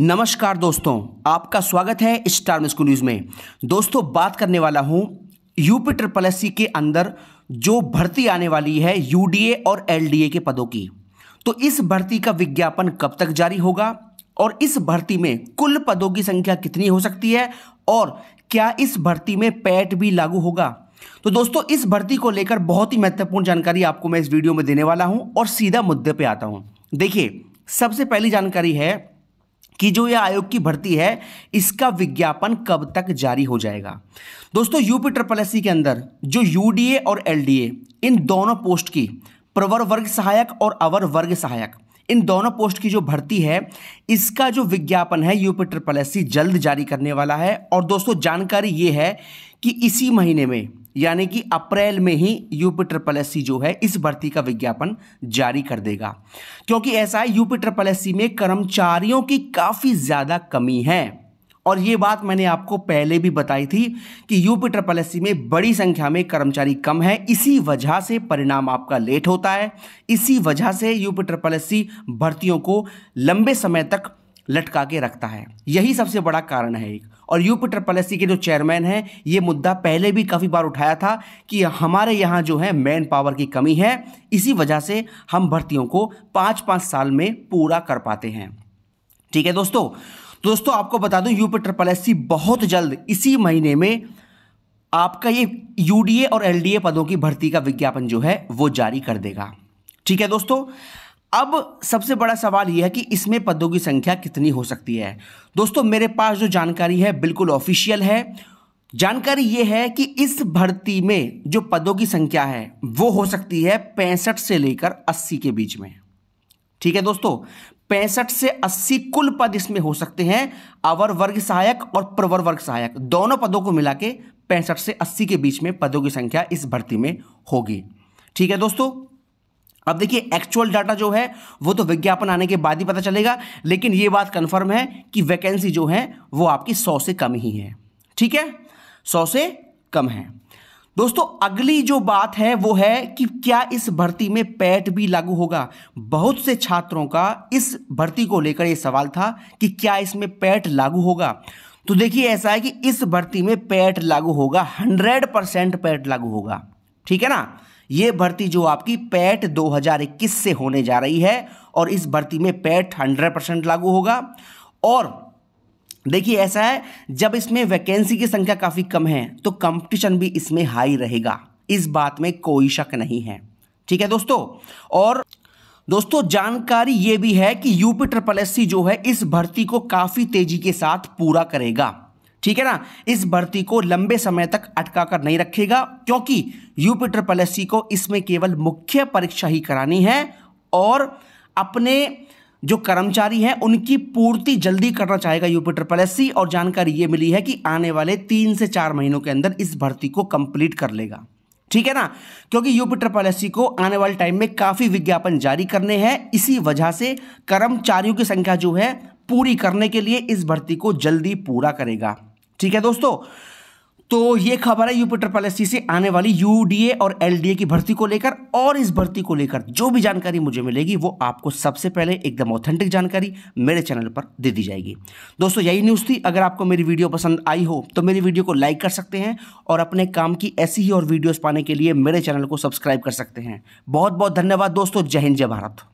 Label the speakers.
Speaker 1: नमस्कार दोस्तों आपका स्वागत है स्टार मिस्को न्यूज़ में दोस्तों बात करने वाला हूं यूपी ट्रिपल एस के अंदर जो भर्ती आने वाली है यूडीए और एलडीए के पदों की तो इस भर्ती का विज्ञापन कब तक जारी होगा और इस भर्ती में कुल पदों की संख्या कितनी हो सकती है और क्या इस भर्ती में पैट भी लागू होगा तो दोस्तों इस भर्ती को लेकर बहुत ही महत्वपूर्ण जानकारी आपको मैं इस वीडियो में देने वाला हूं और सीधा मुद्दे पे आता हूं देखिए सबसे पहली जानकारी है कि जो ये आयोग की भर्ती है इसका विज्ञापन कब तक जारी हो जाएगा दोस्तों यूपी ट्रिपल एस के अंदर जो यूडीए और एलडीए इन दोनों पोस्ट की प्रवर वर्ग सहायक और अवर वर्ग सहायक इन दोनों पोस्ट की जो भर्ती है इसका जो विज्ञापन है यूपी ट्रिपल एस जल्द जारी करने वाला है और दोस्तों जानकारी ये है कि इसी महीने में यानी कि अप्रैल में ही यूपी ट्रिपल एस जो है इस भर्ती का विज्ञापन जारी कर देगा क्योंकि ऐसा है यूपी ट्रिपल एस में कर्मचारियों की काफ़ी ज़्यादा कमी है और ये बात मैंने आपको पहले भी बताई थी कि यूपी ट्रिपल एस में बड़ी संख्या में कर्मचारी कम है इसी वजह से परिणाम आपका लेट होता है इसी वजह से यूपी ट्रिपल एस भर्तियों को लंबे समय तक लटका के रखता है यही सबसे बड़ा कारण है एक और यूपी ट्रिपल एस के जो चेयरमैन हैं ये मुद्दा पहले भी काफ़ी बार उठाया था कि हमारे यहाँ जो है मैन पावर की कमी है इसी वजह से हम भर्तियों को पाँच पाँच साल में पूरा कर पाते हैं ठीक है दोस्तों दोस्तों आपको बता दूं यूपी ट्रिपल एस सी बहुत जल्द इसी महीने में आपका ये यूडीए और एलडीए पदों की भर्ती का विज्ञापन जो है वो जारी कर देगा ठीक है दोस्तों अब सबसे बड़ा सवाल यह है कि इसमें पदों की संख्या कितनी हो सकती है दोस्तों मेरे पास जो जानकारी है बिल्कुल ऑफिशियल है जानकारी ये है कि इस भर्ती में जो पदों की संख्या है वो हो सकती है पैंसठ से लेकर अस्सी के बीच में ठीक है दोस्तों पैंसठ से अस्सी कुल पद इसमें हो सकते हैं अवर वर्ग सहायक और प्रवर वर्ग सहायक दोनों पदों को मिला के पैंसठ से अस्सी के बीच में पदों की संख्या इस भर्ती में होगी ठीक है दोस्तों अब देखिए एक्चुअल डाटा जो है वो तो विज्ञापन आने के बाद ही पता चलेगा लेकिन ये बात कंफर्म है कि वैकेंसी जो है वो आपकी सौ से कम ही है ठीक है सौ से कम है दोस्तों अगली जो बात है वो है कि क्या इस भर्ती में पैट भी लागू होगा बहुत से छात्रों का इस भर्ती को लेकर ये सवाल था कि क्या इसमें पैट लागू होगा तो देखिए ऐसा है कि इस भर्ती में पैट लागू होगा हंड्रेड परसेंट पैट लागू होगा ठीक है ना ये भर्ती जो आपकी पैट 2021 से होने जा रही है और इस भर्ती में पैट हंड्रेड परसेंट लागू होगा और देखिए ऐसा है जब इसमें वैकेंसी की संख्या काफ़ी कम है तो कंपटीशन भी इसमें हाई रहेगा इस बात में कोई शक नहीं है ठीक है दोस्तों और दोस्तों जानकारी ये भी है कि यूपी ट्रिपल एस जो है इस भर्ती को काफ़ी तेजी के साथ पूरा करेगा ठीक है ना इस भर्ती को लंबे समय तक अटका कर नहीं रखेगा क्योंकि यूपी ट्रिपल एस को इसमें केवल मुख्य परीक्षा ही करानी है और अपने जो कर्मचारी हैं उनकी पूर्ति जल्दी करना चाहेगा यूपी ट्रिपल एस और जानकारी ये मिली है कि आने वाले तीन से चार महीनों के अंदर इस भर्ती को कंप्लीट कर लेगा ठीक है ना क्योंकि यूपी ट्रिपल एस को आने वाले टाइम में काफ़ी विज्ञापन जारी करने हैं इसी वजह से कर्मचारियों की संख्या जो है पूरी करने के लिए इस भर्ती को जल्दी पूरा करेगा ठीक है दोस्तों तो ये खबर है यूपिटर पॉलिसी से आने वाली यूडीए और एलडीए की भर्ती को लेकर और इस भर्ती को लेकर जो भी जानकारी मुझे मिलेगी वो आपको सबसे पहले एकदम ऑथेंटिक जानकारी मेरे चैनल पर दे दी जाएगी दोस्तों यही न्यूज़ थी अगर आपको मेरी वीडियो पसंद आई हो तो मेरी वीडियो को लाइक कर सकते हैं और अपने काम की ऐसी ही और वीडियोज़ पाने के लिए मेरे चैनल को सब्सक्राइब कर सकते हैं बहुत बहुत धन्यवाद दोस्तों जय हिंद जय भारत